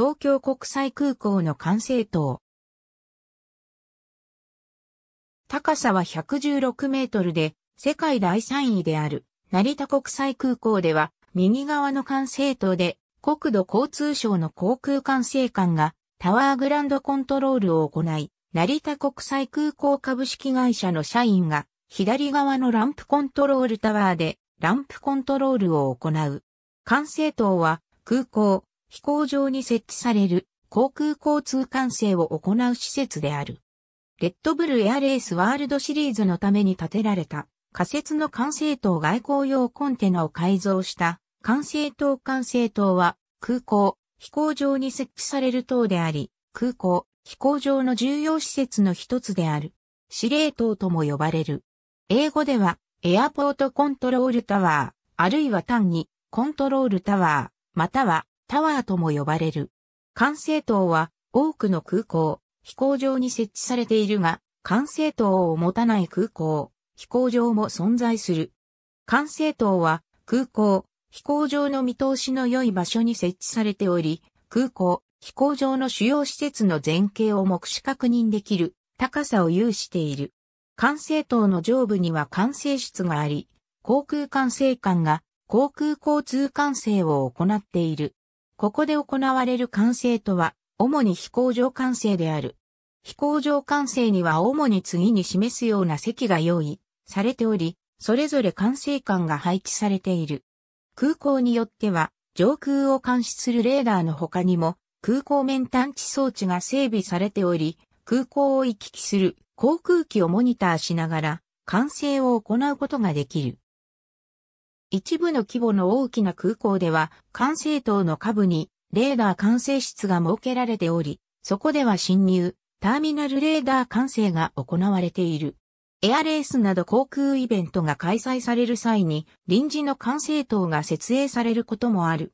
東京国際空港の管制塔。高さは116メートルで、世界第3位である、成田国際空港では、右側の管制塔で、国土交通省の航空管制官が、タワーグランドコントロールを行い、成田国際空港株式会社の社員が、左側のランプコントロールタワーで、ランプコントロールを行う。管制塔は、空港、飛行場に設置される航空交通管制を行う施設である。レッドブルエアレースワールドシリーズのために建てられた仮設の管制塔外交用コンテナを改造した管制塔管制塔は空港、飛行場に設置される塔であり、空港、飛行場の重要施設の一つである。司令塔とも呼ばれる。英語ではエアポートコントロールタワー、あるいは単にコントロールタワー、またはタワーとも呼ばれる。管制塔は多くの空港、飛行場に設置されているが、管制塔を持たない空港、飛行場も存在する。管制塔は空港、飛行場の見通しの良い場所に設置されており、空港、飛行場の主要施設の全景を目視確認できる高さを有している。管制塔の上部には管制室があり、航空管制官が航空交通管制を行っている。ここで行われる管制とは、主に飛行場管制である。飛行場管制には主に次に示すような席が用意されており、それぞれ管制官が配置されている。空港によっては、上空を監視するレーダーの他にも、空港面探知装置が整備されており、空港を行き来する航空機をモニターしながら、管制を行うことができる。一部の規模の大きな空港では、管制塔の下部にレーダー管制室が設けられており、そこでは侵入、ターミナルレーダー管制が行われている。エアレースなど航空イベントが開催される際に臨時の管制塔が設営されることもある。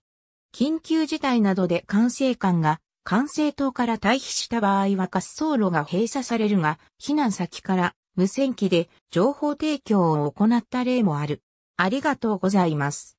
緊急事態などで管制官が管制塔から退避した場合は滑走路が閉鎖されるが、避難先から無線機で情報提供を行った例もある。ありがとうございます。